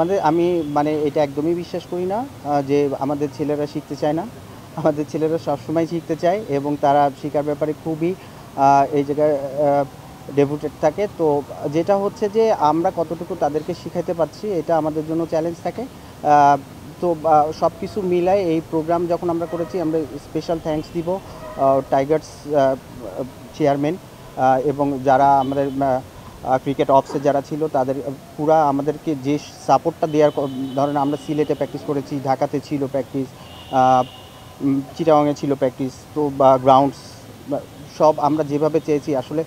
আমাদের আমি মানে এটা একদমই বিশ্বাস করি না যে আমাদের ছেলেরা শিখতে চায় না আমাদের ছেলেরা সবসময় শিখতে চায় এবং তারা শেখার ব্যাপারে খুবই এই জায়গায় ডেপুটেড থাকে তো যেটা হচ্ছে যে আমরা কতটুকু তাদেরকে শিখাইতে পারছি এটা আমাদের জন্য চ্যালেঞ্জ থাকে তো সব কিছু মিলায় এই প্রোগ্রাম যখন আমরা করেছি আমরা স্পেশাল থ্যাঙ্কস দিব টাইগার্স চেয়ারম্যান এবং যারা আমাদের ক্রিকেট অফসে যারা ছিল তাদের পুরা আমাদেরকে যে সাপোর্টটা দেওয়ার ধরেন আমরা সিলেটে প্র্যাকটিস করেছি ঢাকাতে ছিল প্র্যাকটিস চিটাগাঙে ছিল প্র্যাকটিস তো বা গ্রাউন্ডস সব আমরা যেভাবে চেয়েছি আসলে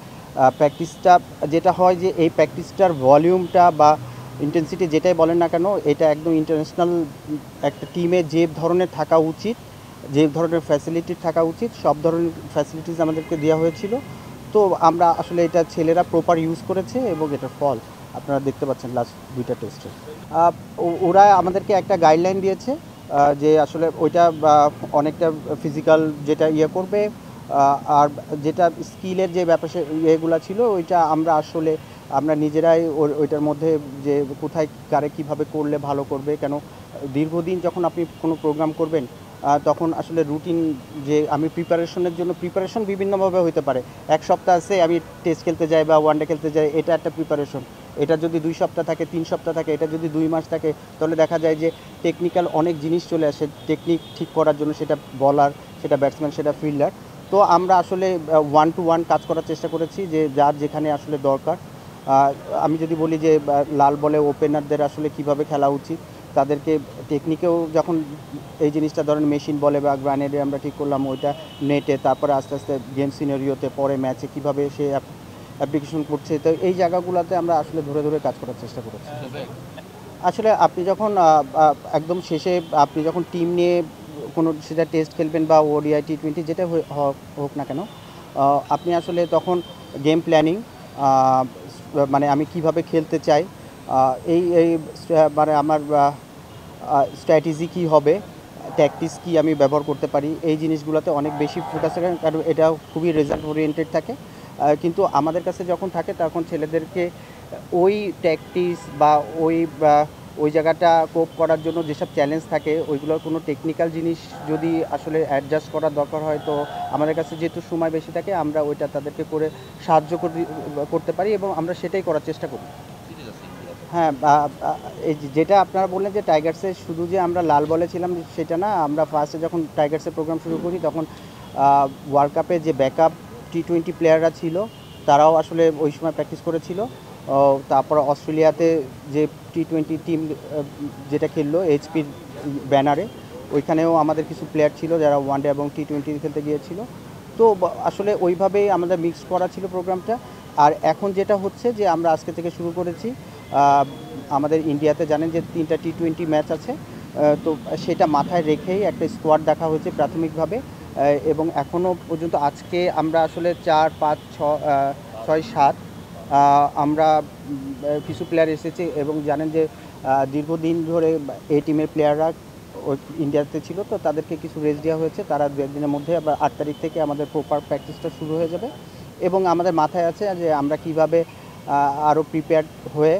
প্র্যাকটিসটা যেটা হয় যে এই প্র্যাকটিসটার ভলিউমটা বা ইন্টেন্সিটি যেটাই বলেন না কেন এটা একদম ইন্টারন্যাশনাল একটা টিমে যে ধরনের থাকা উচিত যে ধরনের ফ্যাসিলিটি থাকা উচিত সব ধরনের ফ্যাসিলিটিস আমাদেরকে দেওয়া হয়েছিল তো আমরা আসলে এটা ছেলেরা প্রপার ইউজ করেছে এবং এটার ফল আপনারা দেখতে পাচ্ছেন লাস্ট দুইটা টেস্টে ওরা আমাদেরকে একটা গাইডলাইন দিয়েছে যে আসলে ওইটা অনেকটা ফিজিক্যাল যেটা ইয়ে করবে আর যেটা স্কিলের যে ব্যাপার ইয়েগুলো ছিল ওইটা আমরা আসলে আমরা নিজেরাই ওইটার মধ্যে যে কোথায় কারে কীভাবে করলে ভালো করবে কেন দীর্ঘদিন যখন আপনি কোনো প্রোগ্রাম করবেন তখন আসলে রুটিন যে আমি প্রিপারেশনের জন্য প্রিপারেশন বিভিন্নভাবে হতে পারে এক সপ্তাহ আছে আমি টেস্ট খেলতে যাই বা ওয়ানডে খেলতে যাই এটা একটা প্রিপারেশন এটা যদি দুই সপ্তাহ থাকে তিন সপ্তাহ থাকে এটা যদি দুই মাস থাকে তাহলে দেখা যায় যে টেকনিক্যাল অনেক জিনিস চলে আসে টেকনিক ঠিক করার জন্য সেটা বলার সেটা ব্যাটসম্যান সেটা ফিল্ডার তো আমরা আসলে ওয়ান টু ওয়ান কাজ করার চেষ্টা করেছি যে যার যেখানে আসলে দরকার আমি যদি বলি যে লাল বলে ওপেনারদের আসলে কিভাবে খেলা উচিত তাদেরকে টেকনিকেও যখন এই জিনিসটা ধরেন মেশিন বলে বা গ্রানেডে আমরা ঠিক করলাম ওইটা নেটে তারপরে আস্তে আস্তে গেম সিনারিওতে পরে ম্যাচে কিভাবে সে অ্যাপ্লিকেশন করছে তো এই জায়গাগুলোতে আমরা আসলে ধরে ধরে কাজ করার চেষ্টা করেছি আসলে আপনি যখন একদম শেষে আপনি যখন টিম নিয়ে কোনো সেটা টেস্ট খেলবেন বা ওডিআই টি টোয়েন্টি যেটা হোক না কেন আপনি আসলে তখন গেম প্ল্যানিং মানে আমি কিভাবে খেলতে চাই এই এই মানে আমার স্ট্র্যাটেজি কী হবে ট্যাকটিস কি আমি ব্যবহার করতে পারি এই জিনিসগুলোতে অনেক বেশি ফোকাস থাকে কারণ এটা খুবই রেজাল্ট ওরিয়েন্টেড থাকে কিন্তু আমাদের কাছে যখন থাকে তখন ছেলেদেরকে ওই ট্যাকটিস বা ওই ওই জায়গাটা কোপ করার জন্য যেসব চ্যালেঞ্জ থাকে ওইগুলোর কোনো টেকনিক্যাল জিনিস যদি আসলে অ্যাডজাস্ট করার দরকার হয় তো আমাদের কাছে যেহেতু সময় বেশি থাকে আমরা ওইটা তাদেরকে করে সাহায্য করতে পারি এবং আমরা সেটাই করার চেষ্টা করি হ্যাঁ এই যেটা আপনারা বললেন যে টাইগার্সে শুধু যে আমরা লাল বলে ছিলাম সেটা না আমরা ফার্স্টে যখন টাইগার্সের প্রোগ্রাম শুরু করি তখন ওয়ার্ল্ড কাপে যে ব্যাকআপ টি টোয়েন্টি প্লেয়াররা ছিল তারাও আসলে ওই সময় প্র্যাকটিস করেছিল তারপর অস্ট্রেলিয়াতে যে টি টোয়েন্টি টিম যেটা খেললো এইচপির ব্যানারে ওইখানেও আমাদের কিছু প্লেয়ার ছিল যারা ওয়ান ডে এবং টি টোয়েন্টি খেলতে গিয়েছিল তো আসলে ওইভাবেই আমাদের মিক্স করা ছিল প্রোগ্রামটা আর এখন যেটা হচ্ছে যে আমরা আজকে থেকে শুরু করেছি আমাদের ইন্ডিয়াতে জানেন যে তিনটা টি টোয়েন্টি ম্যাচ আছে তো সেটা মাথায় রেখেই একটা স্কোয়াড দেখা হয়েছে প্রাথমিকভাবে এবং এখনও পর্যন্ত আজকে আমরা আসলে চার পাঁচ ছ ছয় সাত আমরা কিছু প্লেয়ার এসেছে এবং জানেন যে দীর্ঘদিন ধরে এই টিমের প্লেয়াররা ইন্ডিয়াতে ছিল তো তাদেরকে কিছু রেস্ট দেওয়া হয়েছে তারা দু একদিনের মধ্যে আবার আট তারিখ থেকে আমাদের প্রপার প্র্যাকটিসটা শুরু হয়ে যাবে এবং আমাদের মাথায় আছে যে আমরা কিভাবে আরও প্রিপেয়ার হয়ে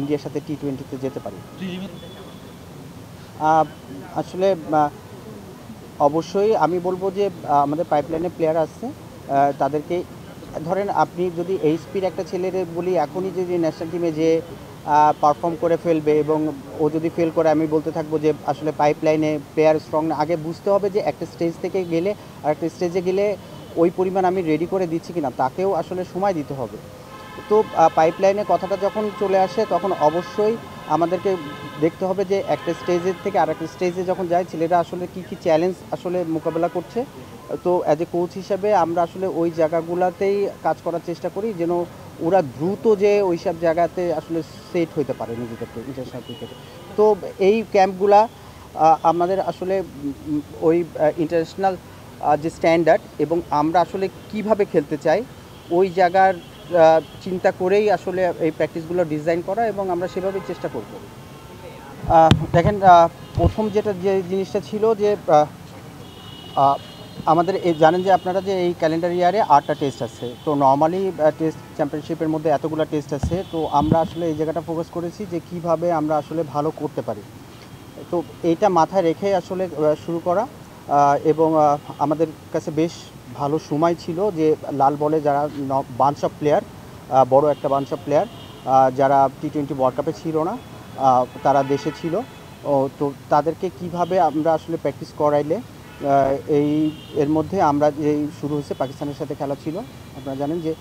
ইন্ডিয়ার সাথে টি টোয়েন্টিতে যেতে পারি আসলে অবশ্যই আমি বলবো যে আমাদের পাইপলাইনে প্লেয়ার আসছে তাদেরকে ধরেন আপনি যদি এইচপির একটা ছেলের বলি এখনই যদি ন্যাশনাল টিমে যে পারফর্ম করে ফেলবে এবং ও যদি ফেল করে আমি বলতে থাকবো যে আসলে পাইপলাইনে প্লেয়ার স্ট্রং না আগে বুঝতে হবে যে একটা স্টেজ থেকে গেলে আর একটা স্টেজে গেলে ওই পরিমাণ আমি রেডি করে দিচ্ছি কিনা তাকেও আসলে সময় দিতে হবে তো পাইপলাইনে কথাটা যখন চলে আসে তখন অবশ্যই আমাদেরকে দেখতে হবে যে একটা স্টেজের থেকে আর একটা স্টেজে যখন যায় ছেলেরা আসলে কি কি চ্যালেঞ্জ আসলে মোকাবেলা করছে তো অ্যাজ এ কোচ হিসাবে আমরা আসলে ওই জায়গাগুলোতেই কাজ করার চেষ্টা করি যেন ওরা দ্রুত যে ওই সব জায়গাতে আসলে সেট হইতে পারে নিজেদেরকে ইন্টারন্যাশনাল ক্রিকেটে তো এই ক্যাম্পগুলা আমাদের আসলে ওই ইন্টারন্যাশনাল যে স্ট্যান্ডার্ড এবং আমরা আসলে কিভাবে খেলতে চাই ওই জায়গার চিন্তা করেই আসলে এই প্র্যাকটিসগুলো ডিজাইন করা এবং আমরা সেভাবেই চেষ্টা করব দেখেন প্রথম যেটা যে জিনিসটা ছিল যে আমাদের জানেন যে আপনারা যে এই ক্যালেন্ডার ইয়ারে আটটা টেস্ট আছে তো নর্মালি টেস্ট চ্যাম্পিয়নশিপের মধ্যে এতগুলো টেস্ট আছে তো আমরা আসলে এই জায়গাটা ফোকাস করেছি যে কিভাবে আমরা আসলে ভালো করতে পারি তো এইটা মাথায় রেখে আসলে শুরু করা এবং আমাদের কাছে বেশ ভালো সময় ছিল যে লাল বলে যারা বানসাপ প্লেয়ার বড় একটা বানসাপ প্লেয়ার যারা টি টোয়েন্টি ওয়ার্ল্ড কাপে ছিল না তারা দেশে ছিল তো তাদেরকে কিভাবে আমরা আসলে প্র্যাকটিস করাইলে এই এর মধ্যে আমরা যে শুরু হয়েছে পাকিস্তানের সাথে খেলা ছিল আপনারা জানেন যে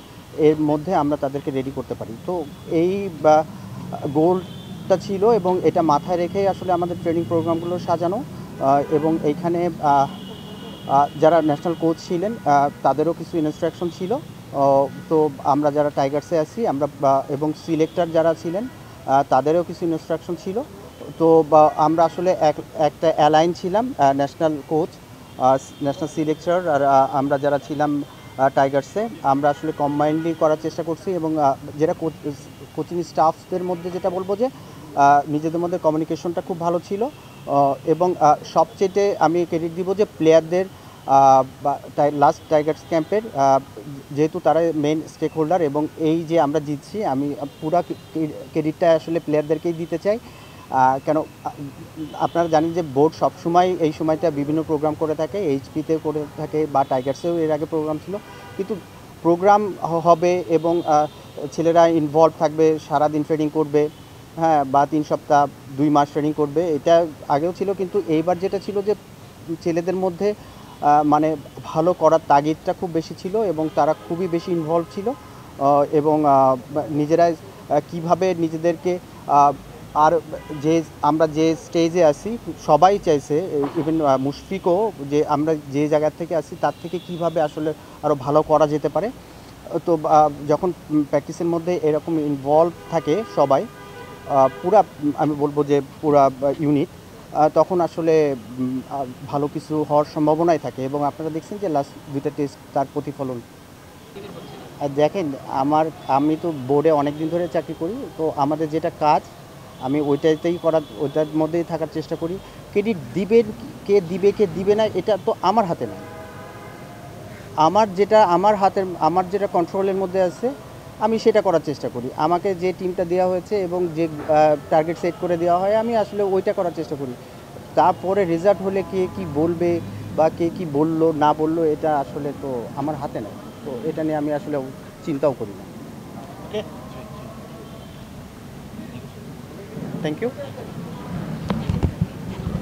এর মধ্যে আমরা তাদেরকে রেডি করতে পারি তো এই গোলটা ছিল এবং এটা মাথায় রেখেই আসলে আমাদের ট্রেনিং প্রোগ্রামগুলো সাজানো এবং এইখানে যারা ন্যাশনাল কোচ ছিলেন তাদেরও কিছু ইনস্ট্রাকশন ছিল তো আমরা যারা টাইগার্সে আছি আমরা এবং সিলেক্টার যারা ছিলেন তাদেরও কিছু ইনস্ট্রাকশন ছিল তো আমরা আসলে এক একটা অ্যালাইন ছিলাম ন্যাশনাল কোচ ন্যাশনাল সিলেকচার আর আমরা যারা ছিলাম টাইগার্সে আমরা আসলে কম্বাইন্ডলি করার চেষ্টা করছি এবং যেটা কোচিং স্টাফদের মধ্যে যেটা বলবো যে নিজেদের মধ্যে কমিউনিকেশনটা খুব ভালো ছিল এবং সবচেয়ে আমি ক্রেডিট দিব যে প্লেয়ারদের লাস্ট টাইগার্স ক্যাম্পের যেহেতু তারা মেন স্টেক হোল্ডার এবং এই যে আমরা জিতছি আমি পুরা ক্রেডিটটা আসলে প্লেয়ারদেরকেই দিতে চাই কেন আপনারা জানেন যে বোর্ড সবসময় এই সময়টা বিভিন্ন প্রোগ্রাম করে থাকে এইচপিতে করে থাকে বা টাইগার্সেও এর আগে প্রোগ্রাম ছিল কিন্তু প্রোগ্রাম হবে এবং ছেলেরা ইনভলভ থাকবে সারাদিন ট্রেডিং করবে হ্যাঁ বা তিন সপ্তাহ দুই মাস ট্রেনিং করবে এটা আগেও ছিল কিন্তু এইবার যেটা ছিল যে ছেলেদের মধ্যে মানে ভালো করার তাগিদটা খুব বেশি ছিল এবং তারা খুবই বেশি ইনভলভ ছিল এবং নিজেরাই কিভাবে নিজেদেরকে আর যে আমরা যে স্টেজে আসি সবাই চাইছে ইভেন মুশফিকও যে আমরা যে জায়গার থেকে আসি তার থেকে কিভাবে আসলে আরও ভালো করা যেতে পারে তো যখন প্র্যাকটিসের মধ্যে এরকম ইনভলভ থাকে সবাই পুরা আমি বলবো যে পুরা ইউনিট তখন আসলে ভালো কিছু হওয়ার সম্ভাবনাই থাকে এবং আপনারা দেখছেন যে লাস্ট দুইটা টেস্ট তার প্রতিফলন দেখেন আমার আমি তো বোর্ডে অনেক দিন ধরে চাকরি করি তো আমাদের যেটা কাজ আমি ওইটাতেই করার ওইটার মধ্যেই থাকার চেষ্টা করি ক্রেডিট দিবেন কে দিবে কে দিবে না এটা তো আমার হাতে নয় আমার যেটা আমার হাতের আমার যেটা কন্ট্রোলের মধ্যে আছে আমি সেটা করার চেষ্টা করি আমাকে যে টিমটা দেওয়া হয়েছে এবং যে টার্গেট সেট করে দেওয়া হয় আমি আসলে ওইটা করার চেষ্টা করি তারপরে রেজাল্ট হলে কে কি বলবে বা কে কি বলল না বলল এটা আসলে তো আমার হাতে নেই তো এটা নিয়ে আমি আসলে চিন্তাও করি না থ্যাংক ইউ